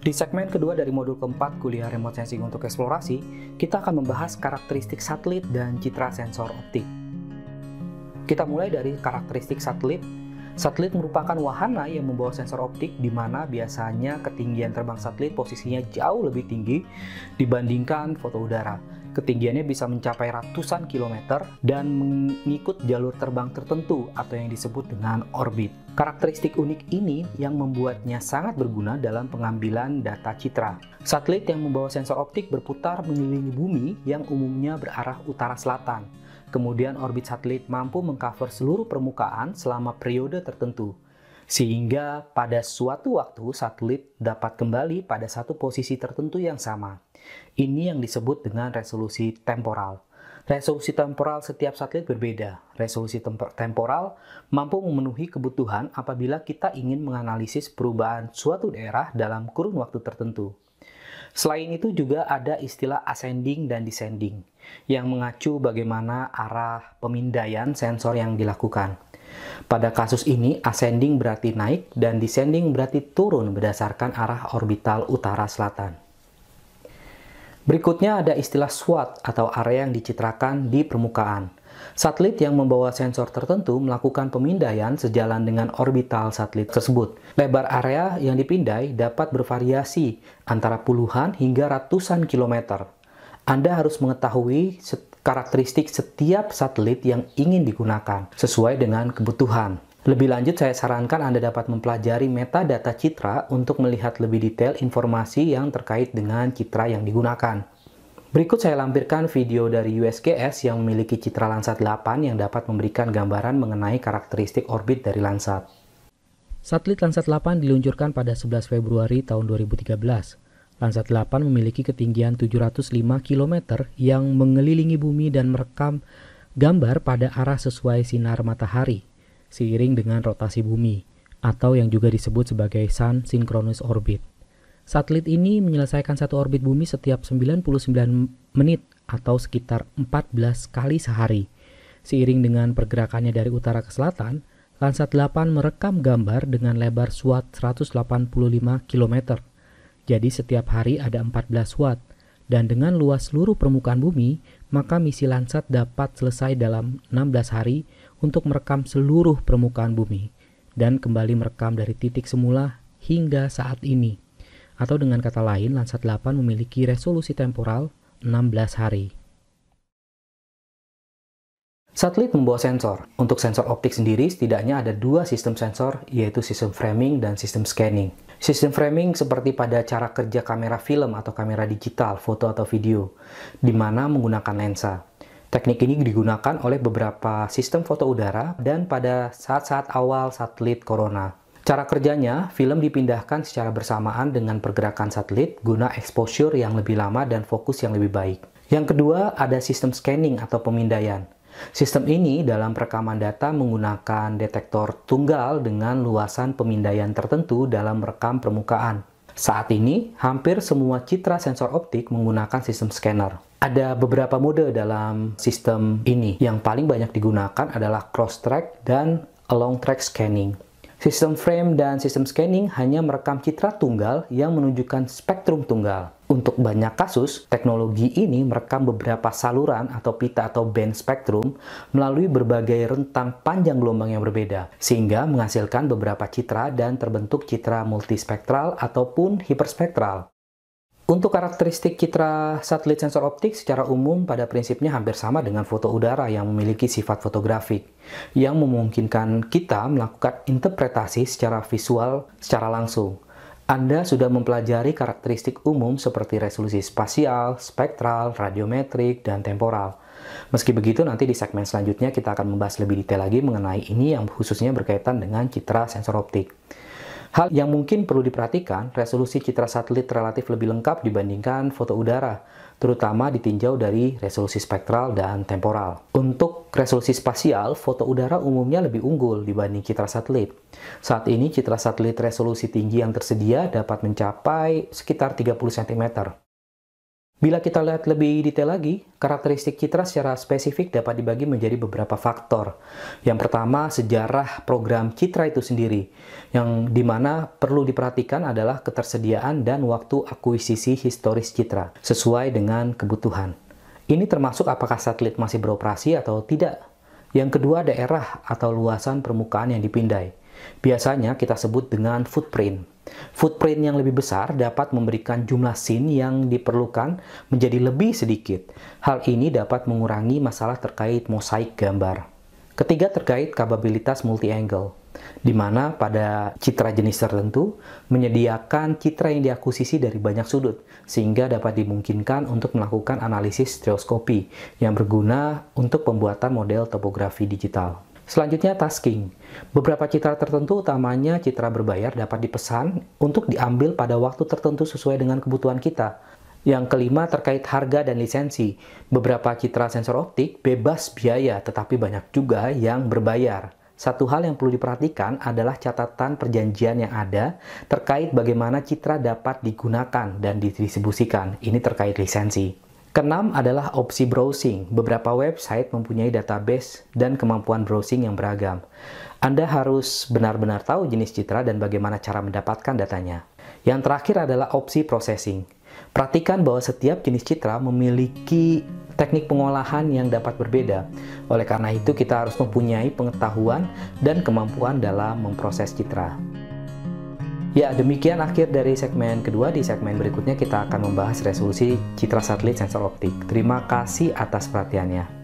Di segmen kedua dari modul keempat kuliah remote sensing untuk eksplorasi, kita akan membahas karakteristik satelit dan citra sensor optik. Kita mulai dari karakteristik satelit. Satelit merupakan wahana yang membawa sensor optik di mana biasanya ketinggian terbang satelit posisinya jauh lebih tinggi dibandingkan foto udara ketinggiannya bisa mencapai ratusan kilometer dan mengikut jalur terbang tertentu atau yang disebut dengan orbit. Karakteristik unik ini yang membuatnya sangat berguna dalam pengambilan data citra. Satelit yang membawa sensor optik berputar mengelilingi bumi yang umumnya berarah utara-selatan. Kemudian orbit satelit mampu mengcover seluruh permukaan selama periode tertentu sehingga pada suatu waktu satelit dapat kembali pada satu posisi tertentu yang sama. Ini yang disebut dengan resolusi temporal. Resolusi temporal setiap satelit berbeda. Resolusi temporal mampu memenuhi kebutuhan apabila kita ingin menganalisis perubahan suatu daerah dalam kurun waktu tertentu. Selain itu juga ada istilah ascending dan descending yang mengacu bagaimana arah pemindaian sensor yang dilakukan. Pada kasus ini, ascending berarti naik dan descending berarti turun berdasarkan arah orbital utara-selatan. Berikutnya ada istilah SWOT atau area yang dicitrakan di permukaan. Satelit yang membawa sensor tertentu melakukan pemindaian sejalan dengan orbital satelit tersebut. Lebar area yang dipindai dapat bervariasi antara puluhan hingga ratusan kilometer. Anda harus mengetahui karakteristik setiap satelit yang ingin digunakan sesuai dengan kebutuhan. Lebih lanjut, saya sarankan Anda dapat mempelajari metadata citra untuk melihat lebih detail informasi yang terkait dengan citra yang digunakan. Berikut saya lampirkan video dari USGS yang memiliki citra Landsat 8 yang dapat memberikan gambaran mengenai karakteristik orbit dari Landsat. Satelit Landsat 8 diluncurkan pada 11 Februari tahun 2013. Lansat 8 memiliki ketinggian 705 km yang mengelilingi bumi dan merekam gambar pada arah sesuai sinar matahari seiring dengan rotasi bumi atau yang juga disebut sebagai Sun Synchronous Orbit. Satelit ini menyelesaikan satu orbit bumi setiap 99 menit atau sekitar 14 kali sehari. Seiring dengan pergerakannya dari utara ke selatan, Lansat 8 merekam gambar dengan lebar SWAT 185 km jadi setiap hari ada 14 watt, dan dengan luas seluruh permukaan bumi, maka misi Landsat dapat selesai dalam 16 hari untuk merekam seluruh permukaan bumi, dan kembali merekam dari titik semula hingga saat ini. Atau dengan kata lain, Landsat 8 memiliki resolusi temporal 16 hari. Satelit membawa sensor. Untuk sensor optik sendiri setidaknya ada dua sistem sensor, yaitu sistem framing dan sistem scanning. Sistem framing seperti pada cara kerja kamera film atau kamera digital, foto atau video, di mana menggunakan lensa. Teknik ini digunakan oleh beberapa sistem foto udara dan pada saat-saat awal satelit corona. Cara kerjanya, film dipindahkan secara bersamaan dengan pergerakan satelit guna exposure yang lebih lama dan fokus yang lebih baik. Yang kedua, ada sistem scanning atau pemindaian. Sistem ini dalam perekaman data menggunakan detektor tunggal dengan luasan pemindaian tertentu dalam merekam permukaan. Saat ini, hampir semua citra sensor optik menggunakan sistem scanner. Ada beberapa mode dalam sistem ini. Yang paling banyak digunakan adalah cross-track dan long-track scanning. Sistem frame dan sistem scanning hanya merekam citra tunggal yang menunjukkan spektrum tunggal. Untuk banyak kasus, teknologi ini merekam beberapa saluran atau pita atau band spektrum melalui berbagai rentang panjang gelombang yang berbeda, sehingga menghasilkan beberapa citra dan terbentuk citra multispektral ataupun hiperspektral. Untuk karakteristik citra satelit sensor optik secara umum pada prinsipnya hampir sama dengan foto udara yang memiliki sifat fotografik yang memungkinkan kita melakukan interpretasi secara visual secara langsung. Anda sudah mempelajari karakteristik umum seperti resolusi spasial, spektral, radiometrik, dan temporal. Meski begitu, nanti di segmen selanjutnya kita akan membahas lebih detail lagi mengenai ini yang khususnya berkaitan dengan citra sensor optik. Hal yang mungkin perlu diperhatikan, resolusi citra satelit relatif lebih lengkap dibandingkan foto udara, terutama ditinjau dari resolusi spektral dan temporal. Untuk resolusi spasial, foto udara umumnya lebih unggul dibanding citra satelit. Saat ini, citra satelit resolusi tinggi yang tersedia dapat mencapai sekitar 30 cm. Bila kita lihat lebih detail lagi, karakteristik citra secara spesifik dapat dibagi menjadi beberapa faktor. Yang pertama, sejarah program citra itu sendiri, yang dimana perlu diperhatikan adalah ketersediaan dan waktu akuisisi historis citra sesuai dengan kebutuhan. Ini termasuk apakah satelit masih beroperasi atau tidak. Yang kedua, daerah atau luasan permukaan yang dipindai. Biasanya kita sebut dengan footprint. Footprint yang lebih besar dapat memberikan jumlah scene yang diperlukan menjadi lebih sedikit. Hal ini dapat mengurangi masalah terkait mosaik gambar. Ketiga terkait kapabilitas multi-angle, di mana pada citra jenis tertentu menyediakan citra yang diakusisi dari banyak sudut, sehingga dapat dimungkinkan untuk melakukan analisis stereoskopi yang berguna untuk pembuatan model topografi digital. Selanjutnya tasking. Beberapa citra tertentu, utamanya citra berbayar, dapat dipesan untuk diambil pada waktu tertentu sesuai dengan kebutuhan kita. Yang kelima terkait harga dan lisensi. Beberapa citra sensor optik bebas biaya, tetapi banyak juga yang berbayar. Satu hal yang perlu diperhatikan adalah catatan perjanjian yang ada terkait bagaimana citra dapat digunakan dan didistribusikan. Ini terkait lisensi. Keenam adalah opsi browsing. Beberapa website mempunyai database dan kemampuan browsing yang beragam. Anda harus benar-benar tahu jenis citra dan bagaimana cara mendapatkan datanya. Yang terakhir adalah opsi processing. Perhatikan bahwa setiap jenis citra memiliki teknik pengolahan yang dapat berbeda. Oleh karena itu, kita harus mempunyai pengetahuan dan kemampuan dalam memproses citra. Ya, demikian akhir dari segmen kedua. Di segmen berikutnya kita akan membahas resolusi citra satelit sensor optik. Terima kasih atas perhatiannya.